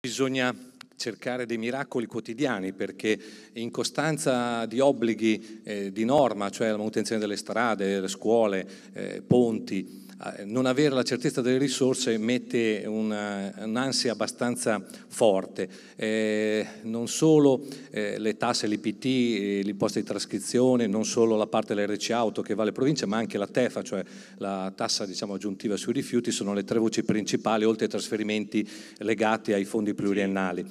Bisogna cercare dei miracoli quotidiani perché in costanza di obblighi eh, di norma, cioè la manutenzione delle strade, delle scuole, eh, ponti, Ah, non avere la certezza delle risorse mette una, eh, un'ansia abbastanza forte. Eh, non solo eh, le tasse, l'IPT, eh, l'imposta di trascrizione, non solo la parte dell'RC auto che vale provincia, ma anche la TEFA, cioè la tassa diciamo, aggiuntiva sui rifiuti, sono le tre voci principali, oltre ai trasferimenti legati ai fondi pluriennali.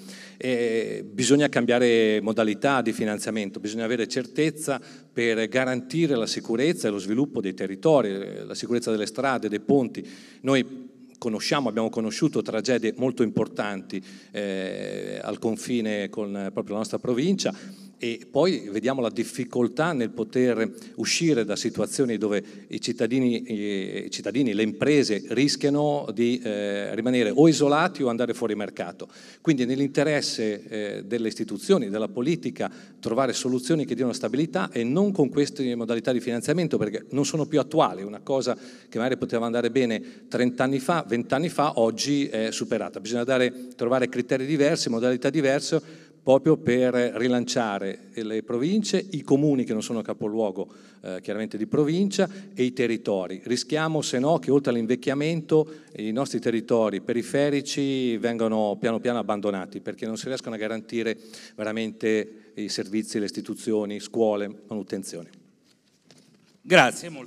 bisogna cambiare modalità di finanziamento, bisogna avere certezza per garantire la sicurezza e lo sviluppo dei territori, eh, la sicurezza delle strade strade, dei ponti. Noi conosciamo, abbiamo conosciuto tragedie molto importanti eh, al confine con eh, proprio la nostra provincia e poi vediamo la difficoltà nel poter uscire da situazioni dove i cittadini, i cittadini le imprese rischiano di eh, rimanere o isolati o andare fuori mercato. Quindi nell'interesse eh, delle istituzioni, della politica, trovare soluzioni che diano stabilità e non con queste modalità di finanziamento perché non sono più attuali, una cosa che magari poteva andare bene 30 anni fa, 20 anni fa, oggi è superata. Bisogna dare, trovare criteri diversi, modalità diverse proprio per rilanciare le province, i comuni che non sono capoluogo eh, chiaramente di provincia e i territori. Rischiamo se no che oltre all'invecchiamento i nostri territori periferici vengano piano piano abbandonati perché non si riescono a garantire veramente i servizi, le istituzioni, scuole, manutenzione. Grazie.